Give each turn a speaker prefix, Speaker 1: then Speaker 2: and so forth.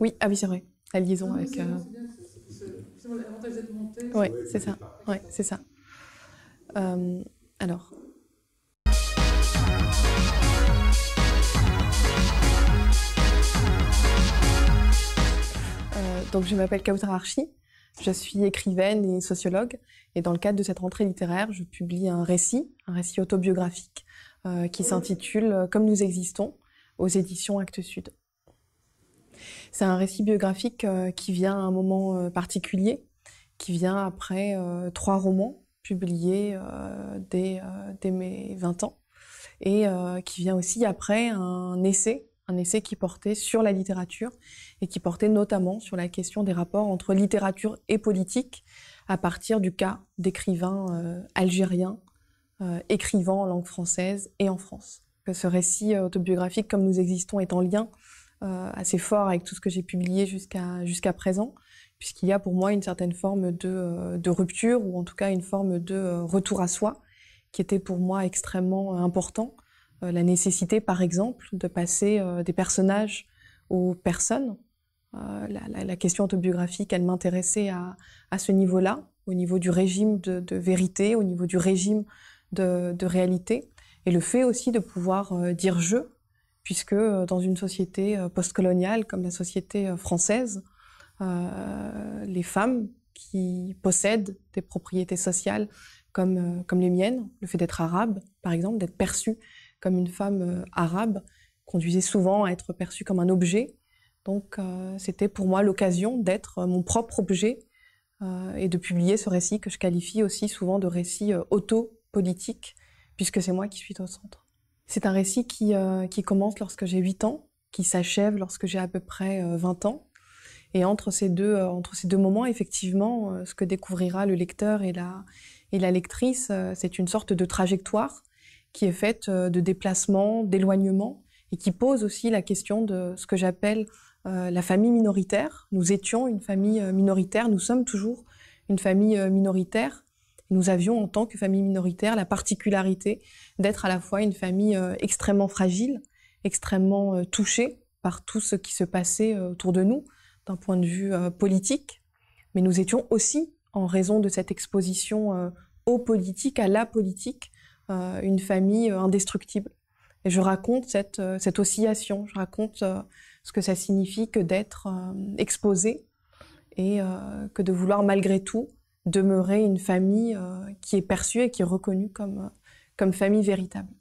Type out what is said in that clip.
Speaker 1: Oui, ah oui, c'est vrai. La liaison ah, avec. C'est euh, Oui, c'est ça. oui, c'est ça. Euh, alors. Euh, donc, je m'appelle Kautar Archi, je suis écrivaine et sociologue, et dans le cadre de cette rentrée littéraire, je publie un récit, un récit autobiographique, qui s'intitule Comme nous existons, aux éditions Actes Sud. C'est un récit biographique euh, qui vient à un moment euh, particulier, qui vient après euh, trois romans publiés dès, mes 20 ans, et qui vient aussi après un essai, un essai qui portait sur la littérature et qui portait notamment sur la question des rapports entre littérature et politique à partir du cas d'écrivains algériens écrivant en langue française et en France. ce récit autobiographique, comme nous existons, est en lien euh, assez fort avec tout ce que j'ai publié jusqu'à jusqu'à présent, puisqu'il y a pour moi une certaine forme de, euh, de rupture ou en tout cas une forme de euh, retour à soi qui était pour moi extrêmement important. la nécessité, par exemple, de passer des personnages aux personnes. la, la, question autobiographique, elle m'intéressait à, à, ce niveau-là, au niveau du régime de, vérité, au niveau du régime de, de réalité, et le fait aussi de pouvoir dire je puisque euh, dans une société euh, postcoloniale comme la société euh, française, les femmes qui possèdent des propriétés sociales comme, comme les miennes, le fait d'être arabe, par exemple, d'être perçue comme une femme arabe, conduisait souvent à être perçue comme un objet. Donc c'était pour moi l'occasion d'être mon propre objet et de publier ce récit que je qualifie aussi souvent de récit auto-politique, puisque c'est moi qui suis au centre. C'est un récit qui, euh, commence lorsque j'ai 8 ans, qui s'achève lorsque j'ai à peu près 20 euh, ans. Et entre ces deux, euh, entre ces deux moments, effectivement, ce que découvrira le lecteur et la, et la lectrice, c'est une sorte de trajectoire qui est faite de déplacements, d'éloignements, et qui pose aussi la question de ce que j'appelle la famille minoritaire. Nous étions une famille minoritaire, nous sommes toujours une famille minoritaire, nous avions en tant que famille minoritaire la particularité d'être à la fois une famille euh, extrêmement fragile, extrêmement euh, touchée par tout ce qui se passait euh, autour de nous d'un point de vue politique, mais nous étions aussi, en raison de cette exposition aux politique, à la politique, une famille indestructible. Et je raconte cette, cette oscillation, je raconte ce que ça signifie que d'être exposé et que de vouloir malgré tout demeurer une famille euh, qui est perçue et qui est reconnue comme, euh, comme famille véritable.